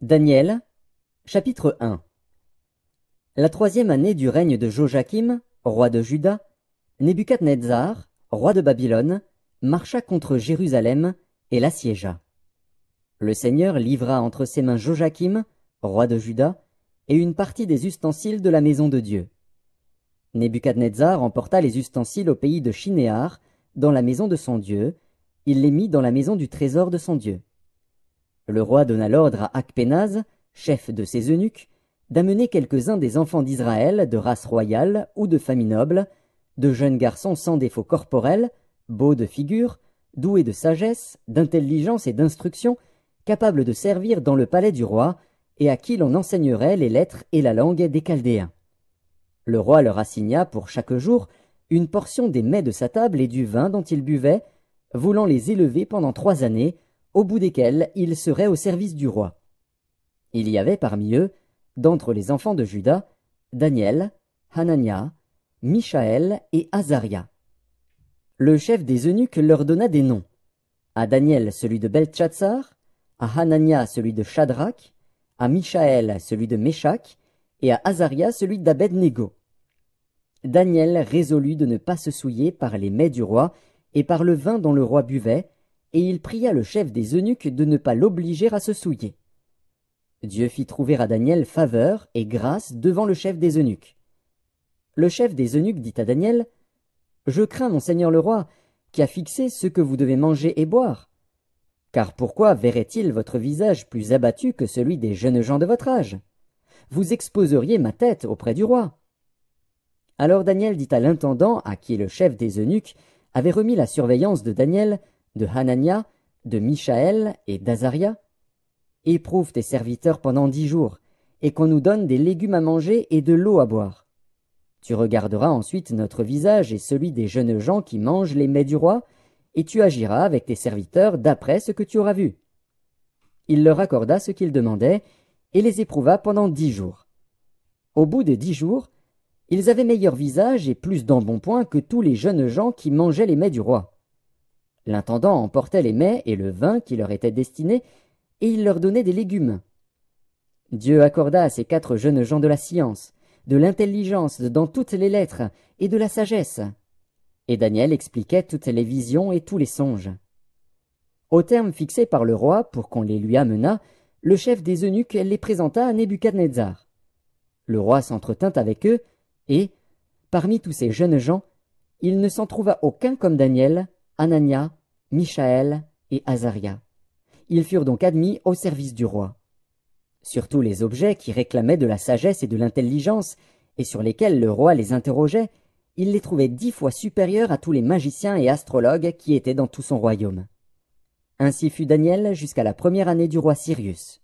Daniel, chapitre 1 La troisième année du règne de Joachim, roi de Juda, Nebuchadnezzar, roi de Babylone, marcha contre Jérusalem et l'assiégea. Le Seigneur livra entre ses mains Joachim, roi de Juda, et une partie des ustensiles de la maison de Dieu. Nebuchadnezzar emporta les ustensiles au pays de Chinéar, dans la maison de son Dieu, il les mit dans la maison du trésor de son Dieu. Le roi donna l'ordre à Akpenaz, chef de ses eunuques, d'amener quelques-uns des enfants d'Israël de race royale ou de famille noble, de jeunes garçons sans défaut corporel, beaux de figure, doués de sagesse, d'intelligence et d'instruction, capables de servir dans le palais du roi, et à qui l'on enseignerait les lettres et la langue des Chaldéens. Le roi leur assigna pour chaque jour une portion des mets de sa table et du vin dont ils buvaient, voulant les élever pendant trois années, au bout desquels ils seraient au service du roi. Il y avait parmi eux, d'entre les enfants de Juda, Daniel, Hanania, Michaël et Azaria. Le chef des eunuques leur donna des noms. À Daniel celui de Beltchatsar, à Hanania celui de Shadrach, à Michaël celui de Meshach, et à Azaria celui d'Abednego. Daniel résolut de ne pas se souiller par les mets du roi et par le vin dont le roi buvait, et il pria le chef des eunuques de ne pas l'obliger à se souiller. Dieu fit trouver à Daniel faveur et grâce devant le chef des eunuques. Le chef des eunuques dit à Daniel, Je crains mon seigneur le roi, qui a fixé ce que vous devez manger et boire. Car pourquoi verrait-il votre visage plus abattu que celui des jeunes gens de votre âge Vous exposeriez ma tête auprès du roi. Alors Daniel dit à l'intendant, à qui le chef des eunuques avait remis la surveillance de Daniel, de Hanania, de Michaël et d'Azaria Éprouve tes serviteurs pendant dix jours, et qu'on nous donne des légumes à manger et de l'eau à boire. Tu regarderas ensuite notre visage et celui des jeunes gens qui mangent les mets du roi, et tu agiras avec tes serviteurs d'après ce que tu auras vu. Il leur accorda ce qu'ils demandaient, et les éprouva pendant dix jours. Au bout des dix jours, ils avaient meilleur visage et plus d'embonpoint que tous les jeunes gens qui mangeaient les mets du roi. L'intendant emportait les mets et le vin qui leur étaient destinés, et il leur donnait des légumes. Dieu accorda à ces quatre jeunes gens de la science, de l'intelligence dans toutes les lettres, et de la sagesse. Et Daniel expliquait toutes les visions et tous les songes. Au terme fixé par le roi pour qu'on les lui amenât, le chef des eunuques les présenta à Nebuchadnezzar. Le roi s'entretint avec eux, et, parmi tous ces jeunes gens, il ne s'en trouva aucun comme Daniel, Anania, Michaël et Azaria. Ils furent donc admis au service du roi. Sur tous les objets qui réclamaient de la sagesse et de l'intelligence, et sur lesquels le roi les interrogeait, il les trouvait dix fois supérieurs à tous les magiciens et astrologues qui étaient dans tout son royaume. Ainsi fut Daniel jusqu'à la première année du roi Sirius.